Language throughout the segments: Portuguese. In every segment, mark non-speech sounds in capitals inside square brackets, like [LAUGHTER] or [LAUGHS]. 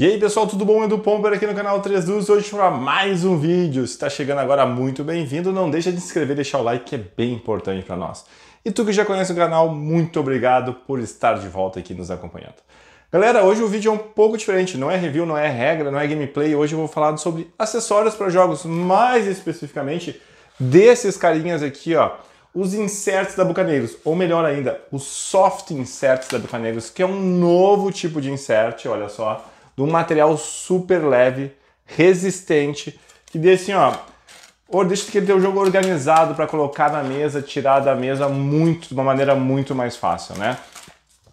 E aí pessoal, tudo bom? Edu Pomper aqui no canal 3 Dus, hoje para mais um vídeo. Se está chegando agora, muito bem-vindo. Não deixa de se inscrever e deixar o like que é bem importante para nós. E tu que já conhece o canal, muito obrigado por estar de volta aqui nos acompanhando. Galera, hoje o vídeo é um pouco diferente, não é review, não é regra, não é gameplay. Hoje eu vou falar sobre acessórios para jogos, mais especificamente desses carinhas aqui, ó. Os inserts da Bucaneiros, ou melhor ainda, os soft inserts da Bucaneiros, que é um novo tipo de insert, olha só de um material super leve, resistente, que dê assim, ó, ou deixa que ter o jogo organizado para colocar na mesa, tirar da mesa muito, de uma maneira muito mais fácil, né?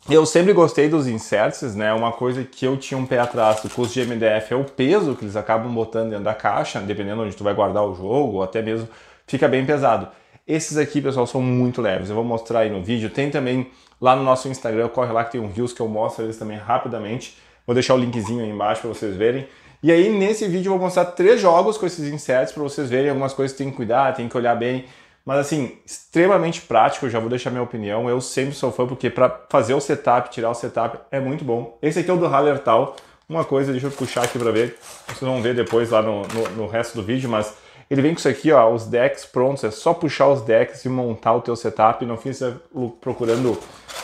Eu sempre gostei dos inserts, né? Uma coisa que eu tinha um pé atrás do curso de MDF é o peso que eles acabam botando dentro da caixa, dependendo onde tu vai guardar o jogo, ou até mesmo fica bem pesado. Esses aqui, pessoal, são muito leves. Eu vou mostrar aí no vídeo. Tem também lá no nosso Instagram, corre lá que tem um views que eu mostro eles também rapidamente. Vou deixar o linkzinho aí embaixo para vocês verem. E aí nesse vídeo eu vou mostrar três jogos com esses insetos para vocês verem algumas coisas que tem que cuidar, tem que olhar bem. Mas assim, extremamente prático, já vou deixar minha opinião. Eu sempre sou fã porque para fazer o setup, tirar o setup é muito bom. Esse aqui é o do Hallertal. Uma coisa, deixa eu puxar aqui para ver. Vocês vão ver depois lá no, no, no resto do vídeo, mas ele vem com isso aqui, ó, os decks prontos, é só puxar os decks e montar o teu setup, não fica procurando,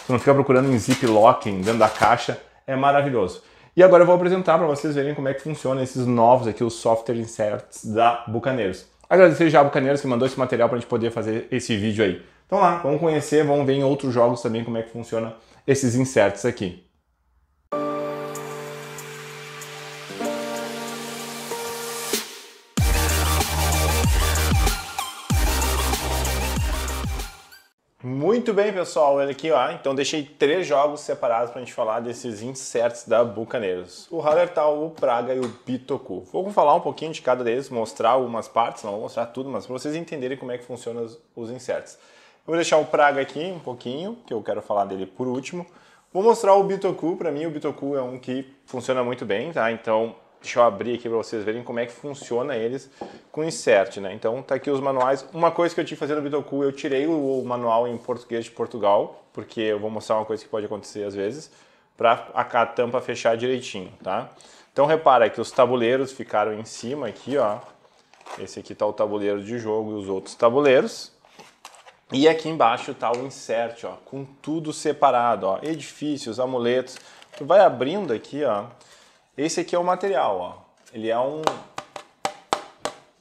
não fica procurando em zip locking dentro da caixa, é maravilhoso. E agora eu vou apresentar para vocês verem como é que funciona esses novos aqui, os software inserts da Bucaneiros. Agradecer já a Bucaneiros que mandou esse material para a gente poder fazer esse vídeo aí. Então lá, vamos conhecer, vamos ver em outros jogos também como é que funciona esses inserts aqui. Muito bem, pessoal. Olha aqui, ó. Então deixei três jogos separados para a gente falar desses inserts da Bucaneiros. O Hallertal, tá, o Praga e o Bitoku. Vou falar um pouquinho de cada deles, mostrar algumas partes, não vou mostrar tudo, mas para vocês entenderem como é que funciona os inserts. vou deixar o Praga aqui um pouquinho, que eu quero falar dele por último. Vou mostrar o Bitoku, para mim o Bitoku é um que funciona muito bem, tá? Então Deixa eu abrir aqui para vocês verem como é que funciona eles com insert, né? Então tá aqui os manuais. Uma coisa que eu tive que fazer no Bitoku, eu tirei o manual em português de Portugal, porque eu vou mostrar uma coisa que pode acontecer às vezes, para a tampa fechar direitinho, tá? Então repara que os tabuleiros ficaram em cima aqui, ó. Esse aqui tá o tabuleiro de jogo e os outros tabuleiros. E aqui embaixo tá o insert, ó, com tudo separado, ó, edifícios, amuletos. Tu vai abrindo aqui, ó, esse aqui é o material, ó. Ele é um...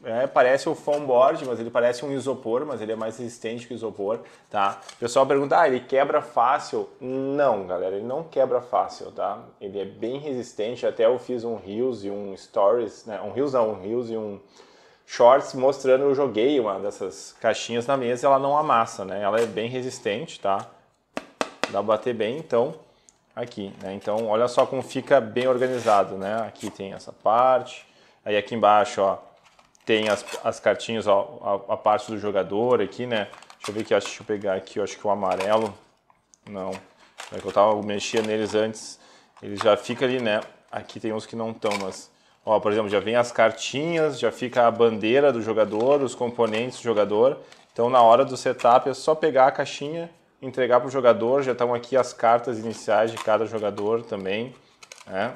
É, parece o foam board, mas ele parece um isopor, mas ele é mais resistente que o isopor, tá? O pessoal pergunta, ah, ele quebra fácil? Não, galera, ele não quebra fácil, tá? Ele é bem resistente, até eu fiz um Reels e um Stories, né? Um Reels não, um Reels e um Shorts mostrando, eu joguei uma dessas caixinhas na mesa ela não amassa, né? Ela é bem resistente, tá? Dá pra bater bem, então aqui. Né? Então, olha só como fica bem organizado. Né? Aqui tem essa parte, aí aqui embaixo ó, tem as, as cartinhas, ó, a, a, parte do jogador aqui. Né? Deixa eu ver aqui, acho, deixa eu pegar aqui, eu acho que o amarelo. Não, é que eu tava, mexia neles antes, ele já fica ali, né? Aqui tem uns que não estão, mas... Ó, por exemplo, já vem as cartinhas, já fica a bandeira do jogador, os componentes do jogador. Então, na hora do setup, é só pegar a caixinha entregar para o jogador, já estão aqui as cartas iniciais de cada jogador também, né?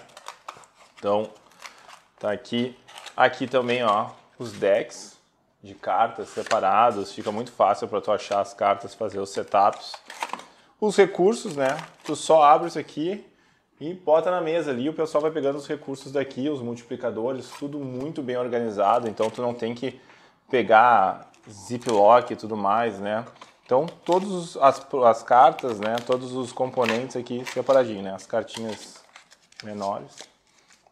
Então, tá aqui, aqui também, ó, os decks de cartas separados, fica muito fácil para tu achar as cartas, fazer os setups. Os recursos, né? Tu só abre isso aqui e bota na mesa ali, o pessoal vai pegando os recursos daqui, os multiplicadores, tudo muito bem organizado, então tu não tem que pegar ziplock e tudo mais, né? Então, todas as, as cartas, né, todos os componentes aqui separadinho, né, as cartinhas menores,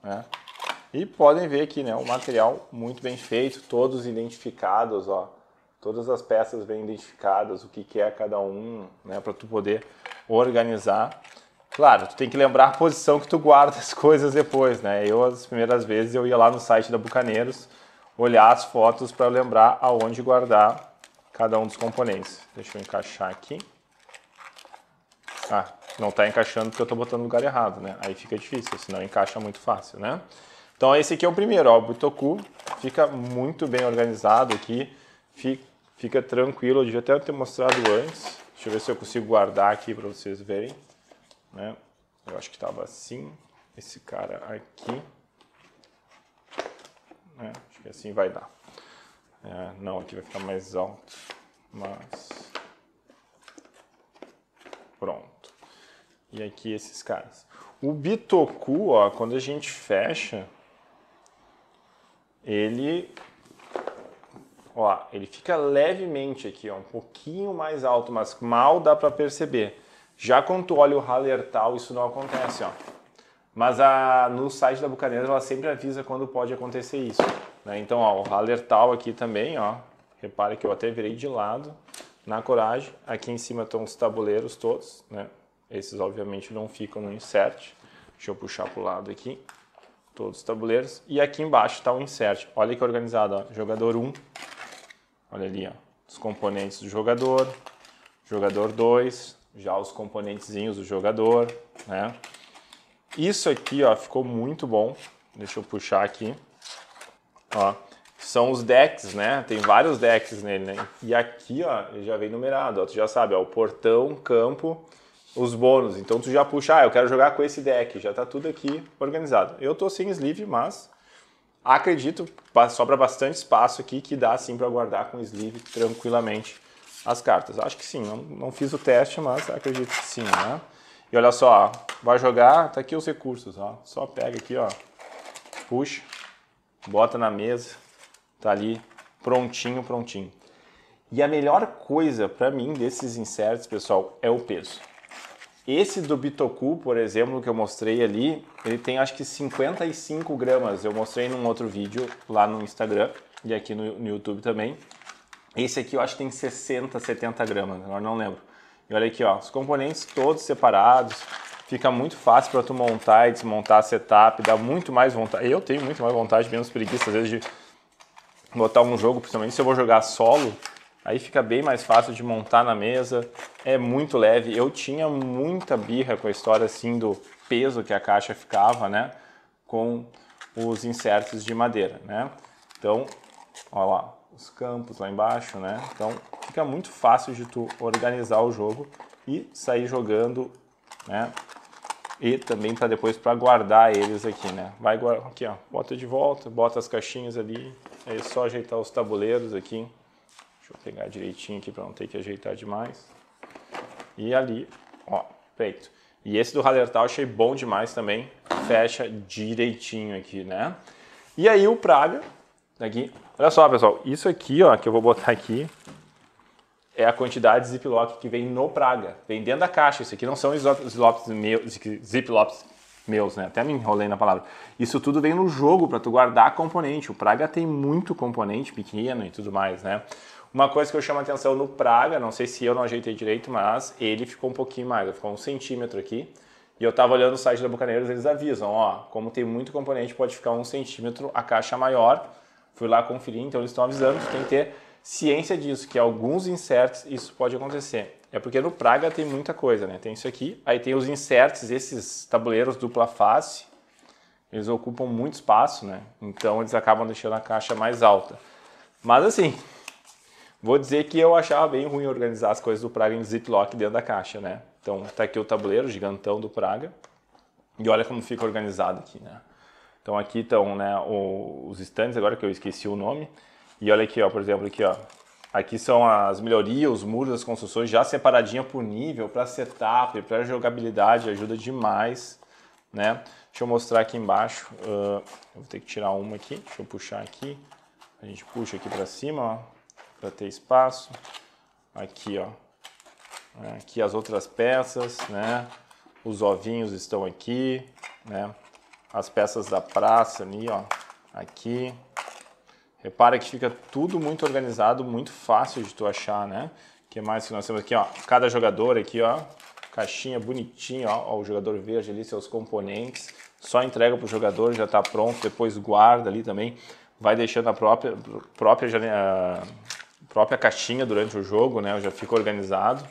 né, e podem ver aqui, né, O material muito bem feito, todos identificados, ó, todas as peças bem identificadas, o que, que é cada um, né, para tu poder organizar. Claro, tu tem que lembrar a posição que tu guarda [LAUGHS] as coisas depois, né? Eu as primeiras vezes eu ia lá no site da Bucaneiros, olhar as fotos para lembrar aonde guardar cada um dos componentes. Deixa eu encaixar aqui. Ah, não está encaixando porque eu estou botando no lugar errado, né? Aí fica difícil, senão encaixa muito fácil, né? Então esse aqui é o primeiro, ó, o Butoku fica muito bem organizado aqui, fica, tranquilo, eu devia até ter mostrado antes, deixa eu ver se eu consigo guardar aqui para vocês verem, né? Eu acho que estava assim, esse cara aqui, né? acho que assim vai dar. É, não, aqui vai ficar mais alto, mas pronto. E aqui esses caras. O Bitoku, ó, quando a gente fecha, ele ó, ele fica levemente aqui, ó, um pouquinho mais alto, mas mal dá para perceber. Já quando tu olha o Halertal, isso não acontece, ó. Mas a, no site da Bucaneira ela sempre avisa quando pode acontecer isso. Né? Então, ó, o alertal aqui também, ó, repare que eu até virei de lado na coragem. Aqui em cima estão os tabuleiros todos, né? Esses obviamente não ficam no insert. Deixa eu puxar para o lado aqui. Todos os tabuleiros. E aqui embaixo está o insert. Olha que organizado, ó. Jogador 1. Olha ali, ó. Os componentes do jogador. Jogador 2. Já os componentezinhos do jogador, né? Isso aqui, ó, ficou muito bom. Deixa eu puxar aqui. Ó, são os decks, né? Tem vários decks nele, né? E aqui, ó, ele já vem numerado, ó, tu já sabe, ó, o portão, campo, os bônus. Então tu já puxa, ah, eu quero jogar com esse deck, já tá tudo aqui organizado. Eu tô sem sleeve, mas acredito, sobra bastante espaço aqui que dá sim para guardar com sleeve tranquilamente as cartas. Acho que sim, não, não fiz o teste, mas acredito que sim, né? E olha só, ó, vai jogar, tá aqui os recursos, ó. Só pega aqui, ó. Puxa bota na mesa, tá ali prontinho, prontinho. E a melhor coisa para mim desses insertos, pessoal, é o peso. Esse do Bitoku, por exemplo, que eu mostrei ali, ele tem acho que 55 gramas. Eu mostrei num outro vídeo lá no Instagram e aqui no, no YouTube também. Esse aqui eu acho que tem 60, 70 gramas, agora não lembro. E olha aqui, ó, os componentes todos separados, fica muito fácil para tu montar e desmontar setup, dá muito mais vontade. Eu tenho muito mais vontade, menos preguiça às vezes de botar um jogo, principalmente se eu vou jogar solo, aí fica bem mais fácil de montar na mesa, é muito leve. Eu tinha muita birra com a história assim do peso que a caixa ficava, né, com os insertos de madeira, né? Então, olha lá, os campos lá embaixo, né? Então, fica muito fácil de tu organizar o jogo e sair jogando, né? e também para depois para guardar eles aqui, né? Vai aqui, ó, bota de volta, bota as caixinhas ali, é só ajeitar os tabuleiros aqui. Deixa eu pegar direitinho aqui para não ter que ajeitar demais. E ali, ó, feito. E esse do Radertal achei bom demais também, fecha direitinho aqui, né? E aí o Praga, aqui, olha só pessoal, isso aqui, ó, que eu vou botar aqui, é a quantidade de ziplock que vem no Praga. Vem dentro da caixa. Isso aqui não são ziplocks meus, ziplops meus, né? Até me enrolei na palavra. Isso tudo vem no jogo para tu guardar componente. O Praga tem muito componente pequeno e tudo mais, né? Uma coisa que eu chamo a atenção no Praga, não sei se eu não ajeitei direito, mas ele ficou um pouquinho mais, ficou um centímetro aqui. E eu tava olhando o site da Bucaneiros, eles avisam, ó, como tem muito componente, pode ficar um centímetro a caixa maior. Fui lá conferir, então eles estão avisando, que tem que ter ciência disso, que alguns inserts isso pode acontecer. É porque no Praga tem muita coisa, né? Tem isso aqui, aí tem os inserts, esses tabuleiros dupla face, eles ocupam muito espaço, né? Então eles acabam deixando a caixa mais alta. Mas assim, vou dizer que eu achava bem ruim organizar as coisas do Praga em ziplock dentro da caixa, né? Então tá aqui o tabuleiro gigantão do Praga. E olha como fica organizado aqui, né? Então aqui estão né, os stands, agora que eu esqueci o nome. E olha aqui, ó, por exemplo, aqui, ó. Aqui são as melhorias, os muros, as construções já separadinha por nível, para setup, para jogabilidade, ajuda demais, né? Deixa eu mostrar aqui embaixo. Uh, vou ter que tirar uma aqui. Deixa eu puxar aqui. A gente puxa aqui para cima, ó, para ter espaço. Aqui, ó. Aqui as outras peças, né? Os ovinhos estão aqui, né? As peças da praça ali, ó. Aqui. Repara que fica tudo muito organizado, muito fácil de tu achar, né? O que mais que nós temos aqui, ó? Cada jogador aqui, ó. Caixinha bonitinha, ó, o jogador verde ali, seus componentes. Só entrega para o jogador, já está pronto. Depois guarda ali também. Vai deixando a própria, própria, a ah, própria caixinha durante o jogo, né? Já fica organizado.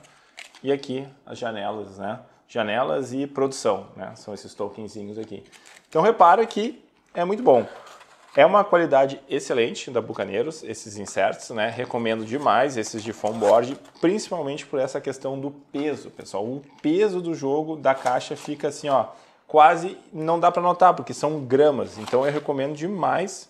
E aqui as janelas, né? Janelas e produção, né? São esses tokenzinhos aqui. Então repara que é muito bom. É uma qualidade excelente da Bucaneiros, esses insertos, né? Recomendo demais esses de board, principalmente por essa questão do peso, pessoal. O peso do jogo da caixa fica assim, ó, quase não dá para notar, porque são gramas. Então eu recomendo demais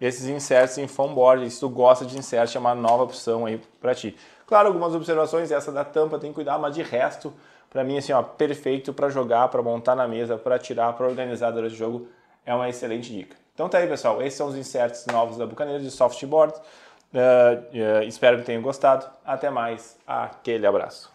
esses insertos em board. Se tu gosta de insert, é uma nova opção aí para ti. Claro, algumas observações, essa da tampa tem que cuidar, mas de resto, para mim assim, ó, perfeito para jogar, para montar na mesa, para tirar, para organizar durante o jogo é uma excelente dica. Então tá aí, pessoal. Esses são os inserts novos da Bucaneiro de softboard. Uh, ah, uh, ah, espero que tenham gostado. Até mais. Aquele abraço.